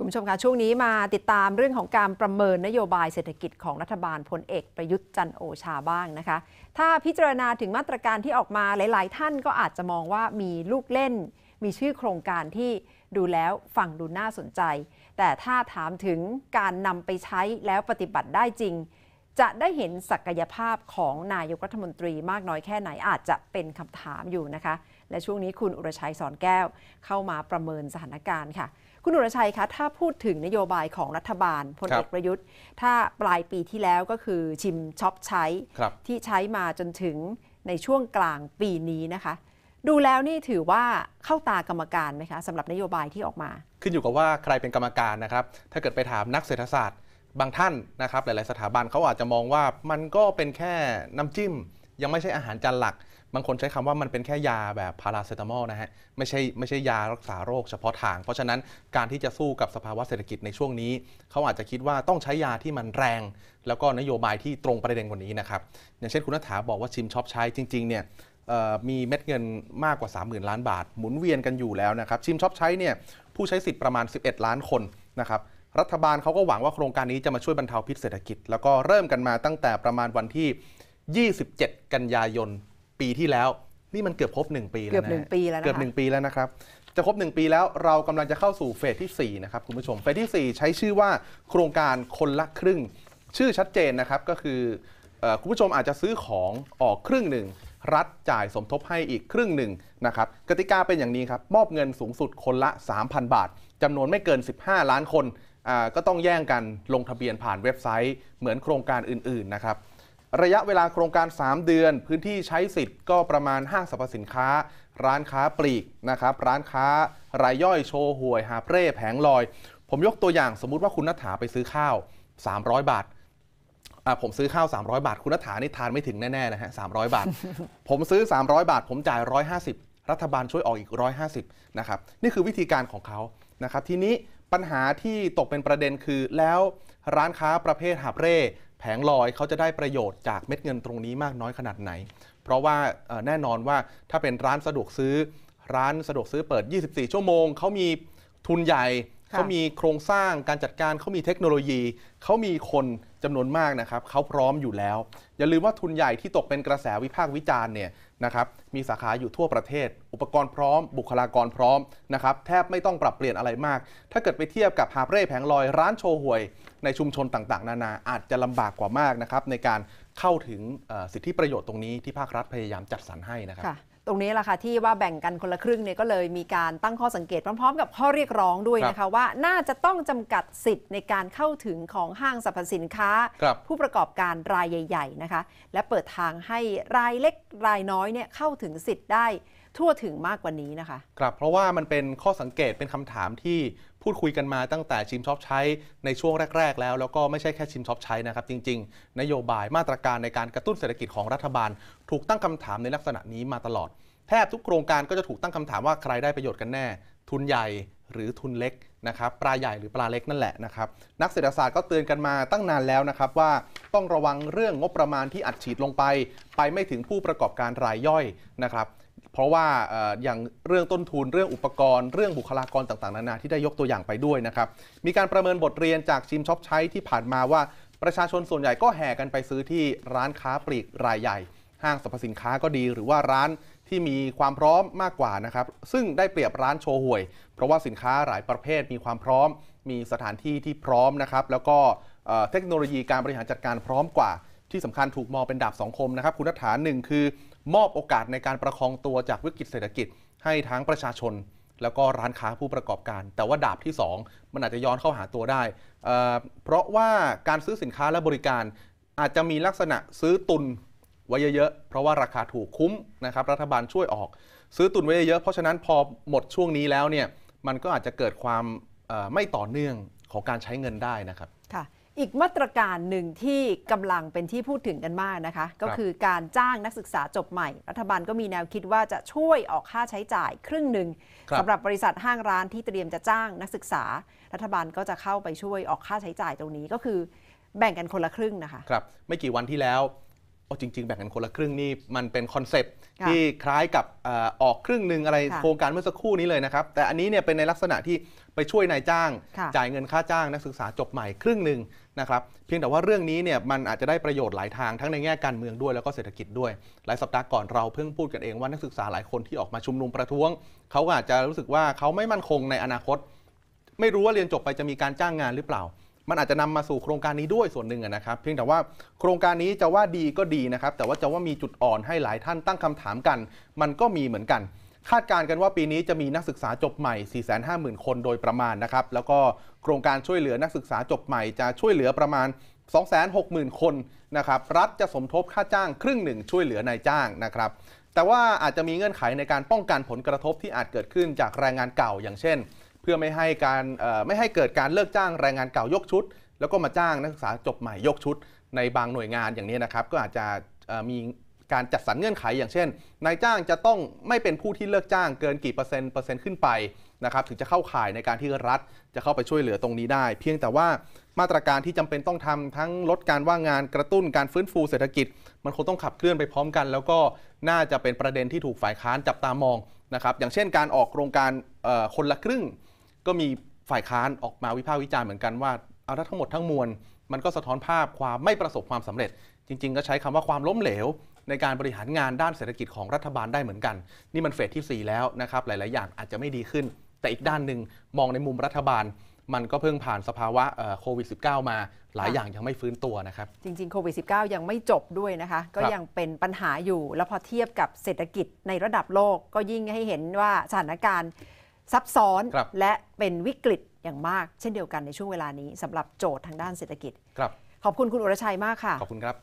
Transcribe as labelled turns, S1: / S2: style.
S1: คุณผู้ชมคะช่วงนี้มาติดตามเรื่องของการประเมินนโยบายเศรษฐกิจของรัฐบาลพลเอกประยุทธ์จันโอชาบ้างนะคะ ถ้าพิจารณาถึงมาตรการที่ออกมาหลายๆ ท่านก็อาจจะมองว่ามีลูกเล่น มีชื่อโครงการที่ดูแล้ว ฟังดูน่าสนใจ แต่ถ้าถามถึงการนำไปใช้แล้วปฏิบัติได้จริงจะได้เห็นศักยภาพของนายกรัฐมนตรีมากน้อยแค่ไหนอาจจะเป็นคำถามอยู่นะคะ และช่วงนี้คุณอุรชัยสอนแก้วเข้ามาประเมินสถานการณ์ค่ะ คุณอุรชัยคะถ้าพูดถึงนโยบายของรัฐบาลพลเอกประยุทธ์ ถ้าปลายปีที่แล้วก็คือชิมช็อปใช้ที่ใช้มาจนถึงในช่วงกลางปีนี้นะคะ ดูแล้วนี่ถือว่าเข้าตากรรมการไหมคะสำหรับนโยบายที่ออกมา
S2: ขึ้นอยู่กับว่าใครเป็นกรรมการนะครับถ้าเกิดไปถามนักเศรษฐศาสตร์บางท่านนะครับหลายๆ สถาบันเขาอาจจะมองว่ามันก็เป็นแค่น้ำจิ้ม ยังไม่ใช่อาหารจานหลัก บางคนใช้คำว่ามันเป็นแค่ยาแบบพาราเซตามอลนะฮะไม่ใช่ไม่ใช่ยารักษาโรคเฉพาะทาง เพราะฉะนั้นการที่จะสู้กับสภาวะเศรษฐกิจในช่วงนี้ เขาอาจจะคิดว่าต้องใช้ยาที่มันแรง แล้วก็นโยบายที่ตรงประเด็นกว่านี้นะครับอย่างเช่นคุณนัฐาบอกว่าชิมช็อปใช้จริงๆเนี่ยมีเม็ดเงินมากกว่า30,000 ล้านบาท หมุนเวียนกันอยู่แล้วนะครับชิมช็อปใช้เนี่ยผู้ใช้สิทธิ์ประมาณ 11 ล้านคนนะครับรัฐบาลเขาก็หวังว่าโครงการนี้จะมาช่วยบรรเทาพิษเศรษฐกิจแล้วก็เริ่มกันมาตั้งแต่ประมาณวันที่ 27 กันยายนปีที่แล้ว นี่มันเกือบครบ1ปีแล้วนะเกือบหนึ่งปีแล้วนะเกือบ 1 ปีแล้วนะครับ จะครบ1 ปีแล้วเรากำลังจะเข้าสู่เฟสที่ 4 นะครับคุณผู้ชมเฟสที่ 4 ใช้ชื่อว่าโครงการคนละครึ่ง ชื่อชัดเจนนะครับก็คือ คุณผู้ชมอาจจะซื้อของออกครึ่งหนึ่งรัฐจ่ายสมทบให้อีกครึ่งหนึ่งนะครับ กติกาเป็นอย่างนี้ครับมอบเงินสูงสุด คนละ 3,000 บาทจำนวนไม่เกิน 15 ล้านคนก็ต้องแย่งกันลงทะเบียนผ่านเว็บไซต์เหมือนโครงการอื่นๆนะครับ ระยะเวลาโครงการ 3 เดือนพื้นที่ใช้สิทธิ์ก็ประมาณห้างสรรพสินค้า ร้านค้าปลีกนะครับ ร้านค้ารายย่อยโชว์หวย หาเร่แผงลอย ผมยกตัวอย่างสมมุติว่าคุณนัฐาไปซื้อข้าว 300 บาท ผมซื้อข้าว 300 บาท คุณนัฐานี่ทานไม่ถึงแน่ๆนะฮะ300บาทผมซื้อ 300 บาท ผมจ่าย150 รัฐบาลช่วยออกอีก150นะครับนี่คือวิธีการของเขานะครับทีนี้ปัญหาที่ตกเป็นประเด็นคือแล้วร้านค้าประเภทหาบเร่ แผงลอยเขาจะได้ประโยชน์จากเม็ดเงินตรงนี้มากน้อยขนาดไหน เพราะว่าแน่นอนว่าถ้าเป็นร้านสะดวกซื้อร้านสะดวกซื้อเปิด 24 ชั่วโมง เขามีทุนใหญ่เขามีโครงสร้าง การจัดการ เขามี เทคโนโลยี เขามี คนจำนวน มาก นะครับ เขาพร้อม อยู่แล้ว อย่าลืมว่าทุนใหญ่ที่ตกเป็นกระแส วิพากษ์วิจารณ์เนี่ย นะครับ มีสาขาอยู่ทั่วประเทศ อุปกรณ์พร้อม บุคลากร พร้อม นะครับ แทบ ไม่ต้อง ปรับเปลี่ยนอะไร มาก ถ้าเกิด ไป เทียบกับหาเร่แผงลอย ร้าน โชห่วย ใน ชุมชน ต่าง ๆ นานา อาจจะลำบาก กว่า มาก นะครับ ใน การ เข้าถึงสิทธิประโยชน์ ตรงนี้ ที่ ภาครัฐ พยายาม จัดสรร ให้นะครับตร
S1: งนี้แหละค่ะที่ว่าแบ่งกันคนละครึ่งเนี่ยก็เลยมีการตั้งข้อสังเกตพร้อมๆกับข้อเรียกร้องด้วยนะคะว่าน่าจะต้องจำกัดสิทธิ์ในการเข้าถึงของห้างสรรพสินค้าผู้ประกอบการรายใหญ่ ๆนะคะ และเปิดทางให้รายเล็ก รายน้อยเนี่ยเข้าถึงสิทธิ์ได้ทั่วถึงมากกว่านี้นะคะ
S2: ครับเพราะว่ามันเป็นข้อสังเกตเป็นคำถามที่พูดคุยกันมาตั้งแต่ชิมช็อปใช้ในช่วงแรก ๆแล้ว แล้วก็ไม่ใช่แค่ชิมช็อปใช้นะครับ จริงๆ นโยบายมาตรการในการกระตุ้นเศรษฐกิจของรัฐบาล ถูกตั้งคำถามในลักษณะนี้มาตลอดแทบทุกโครงการก็จะถูกตั้งคำถามว่าใครได้ประโยชน์กันแน่ ทุนใหญ่หรือทุนเล็กนะครับปลาใหญ่หรือปลาเล็กนั่นแหละนะครับนักเศรษฐศาสตร์ก็เตือนกันมาตั้งนานแล้วนะครับว่าต้องระวังเรื่องงบประมาณที่อัดฉีดลงไป ไปไม่ถึงผู้ประกอบการรายย่อยนะครับเพราะว่าอย่างเรื่องต้นทุนเรื่องอุปกรณ์ เรื่องบุคลากรต่างๆนานาที่ได้ยกตัวอย่างไปด้วยนะครับมีการประเมินบทเรียนจากชิมช็อปใช้ที่ผ่านมาว่าประชาชนส่วนใหญ่ก็แห่กันไปซื้อที่ร้านค้าปลีกรายใหญ่ห้างสรรพสินค้าก็ดีหรือว่าร้านที่มีความพร้อมมากกว่านะครับซึ่งได้เปรียบร้านโชห่วย เพราะว่าสินค้าหลายประเภทมีความพร้อม มีสถานที่ที่พร้อมนะครับแล้วก็เทคโนโลยีการบริหารจัดการพร้อมกว่า ที่สำคัญถูกมองเป็นดาบสองคมนะครับคุณนัฐานหนึ่งคือ มอบโอกาสในการประคองตัวจากวิกฤตเศรษฐกิจให้ทั้งประชาชน แล้วก็ร้านค้าผู้ประกอบการ แต่ว่าดาบที่ 2มันอาจจะย้อนเข้าหาตัวได้เพราะว่าการซื้อสินค้าและบริการ อาจจะมีลักษณะซื้อตุนไว้เยอะ ๆ เพราะว่าราคาถูกคุ้มนะครับ รัฐบาลช่วยออกซื้อตุนไว้เยอะ เพราะฉะนั้น พอหมดช่วงนี้แล้วเนี่ยมันก็อาจจะเกิดความไม่ต่อเนื่องของการใช้เงินได้นะครับ
S1: ค่ะอีกมาตรการหนึ่งที่กำลังเป็นที่พูดถึงกันมากนะคะก็คือการจ้างนักศึกษาจบใหม่ รัฐบาลก็มีแนวคิดว่าจะช่วยออกค่าใช้จ่าย ครึ่งหนึ่งสำหรับบริษัทห้างร้านที่เตรียมจะจ้างนักศึกษา รัฐบาลก็จะเข้าไปช่วยออกค่าใช้จ่ายตรงนี้ก็คือแบ่งกันคนละครึ่งนะคะ
S2: ครับไม่กี่วันที่แล้วโอ้จริงๆ แบ่งกันคนละครึ่งนี่มันเป็นคอนเซปต์ที่คล้ายกับออกครึ่งหนึ่งอะไรโครงการเมื่อสักครู่นี้เลยนะครับ แต่อันนี้เนี่ยเป็นในลักษณะที่ไปช่วยนายจ้าง จ่ายเงินค่าจ้างนักศึกษาจบใหม่ครึ่งหนึ่งนะครับเพียงแต่ว่าเรื่องนี้เนี่ยมันอาจจะได้ประโยชน์หลายทางทั้งในแง่การเมืองด้วยแล้วก็เศรษฐกิจด้วยหลายสัปดาห์ก่อนเราเพิ่งพูดกันเองว่านักศึกษาหลายคนที่ออกมาชุมนุมประท้วงเขาอาจจะรู้สึกว่าเขาไม่มั่นคงในอนาคต ไม่รู้ว่าเรียนจบไปจะมีการจ้างงานหรือเปล่ามันอาจจะนำมาสู่โครงการนี้ด้วยส่วนหนึ่งนะครับเพียงแต่ว่า โครงการนี้จะว่าดีก็ดีนะครับ แต่ว่าจะว่ามีจุดอ่อนให้หลายท่านตั้งคำถามกัน มันก็มีเหมือนกัน คาดการณ์กันว่าปีนี้จะมีนักศึกษาจบใหม่ 450,000 คนโดยประมาณนะครับ แล้วก็โครงการช่วยเหลือนักศึกษาจบใหม่จะช่วยเหลือประมาณ 260,000 คนนะครับ รัฐจะสมทบค่าจ้างครึ่งหนึ่งช่วยเหลือนายจ้างนะครับ แต่ว่าอาจจะมีเงื่อนไขในการป้องกันผลกระทบที่อาจเกิดขึ้นจากแรงงานเก่าอย่างเช่นพื่อไม่ให้การไม่ให้เกิดการเลิกจ้างแรงงานเก่ายกชุด แล้วก็มาจ้างนักศึกษาจบใหม่ยกชุดในบางหน่วยงานอย่างนี้นะครับก็อาจจะมีการจัดสรรเงื่อนไข อย่างเช่น นายจ้างจะต้องไม่เป็นผู้ที่เลิกจ้างเกินกี่เปอร์เซ็นต์เปอร์เซ็นต์ขึ้นไปนะครับถึงจะเข้าข่ายในการที่รัฐ จะเข้าไปช่วยเหลือตรงนี้ได้ เพียงแต่ว่ามาตรการที่จำเป็นต้องทำทั้งลดการว่างงานกระตุ้นการฟื้นฟูเศรษฐกิจ มันคงต้องขับเคลื่อนไปพร้อมกัน แล้วก็น่าจะเป็นประเด็นที่ถูกฝ่ายค้านจับตามองนะครับ อย่างเช่น การออกโครงการคนละครึ่งก็มีฝ่ายค้านออกมาวิพากษ์วิจารณ์เหมือนกันว่า เอาทั้งหมดทั้งมวล มันก็สะท้อนภาพความไม่ประสบความสำเร็จ จริง ๆ ก็ใช้คำว่าความล้มเหลว ในการบริหารงานด้านเศรษฐกิจของรัฐบาลได้เหมือนกัน นี่มันเฟสที่ 4 แล้วนะครับ หลาย ๆ อย่างอาจจะไม่ดีขึ้น แต่อีกด้านหนึ่งมองในมุมรัฐบาลมันก็เพิ่งผ่านสภาวะโควิด -19 มาหลายอย่างยังไม่ฟื้นตัวนะครับ จริงๆโควิด
S1: -19 ยังไม่จบด้วยนะคะก็ยังเป็นปัญหาอยู่ แล้วพอเทียบกับเศรษฐกิจในระดับโลกก็ยิ่งให้เห็นว่าสถานการณ์ซับซ้อนและเป็นวิกฤตอย่างมากเช่นเดียวกันในช่วงเวลานี้สำหรับโจทย์ทางด้านเศรษฐกิจขอบคุณคุณอุรชัยมากค่ะ ขอบคุณครับ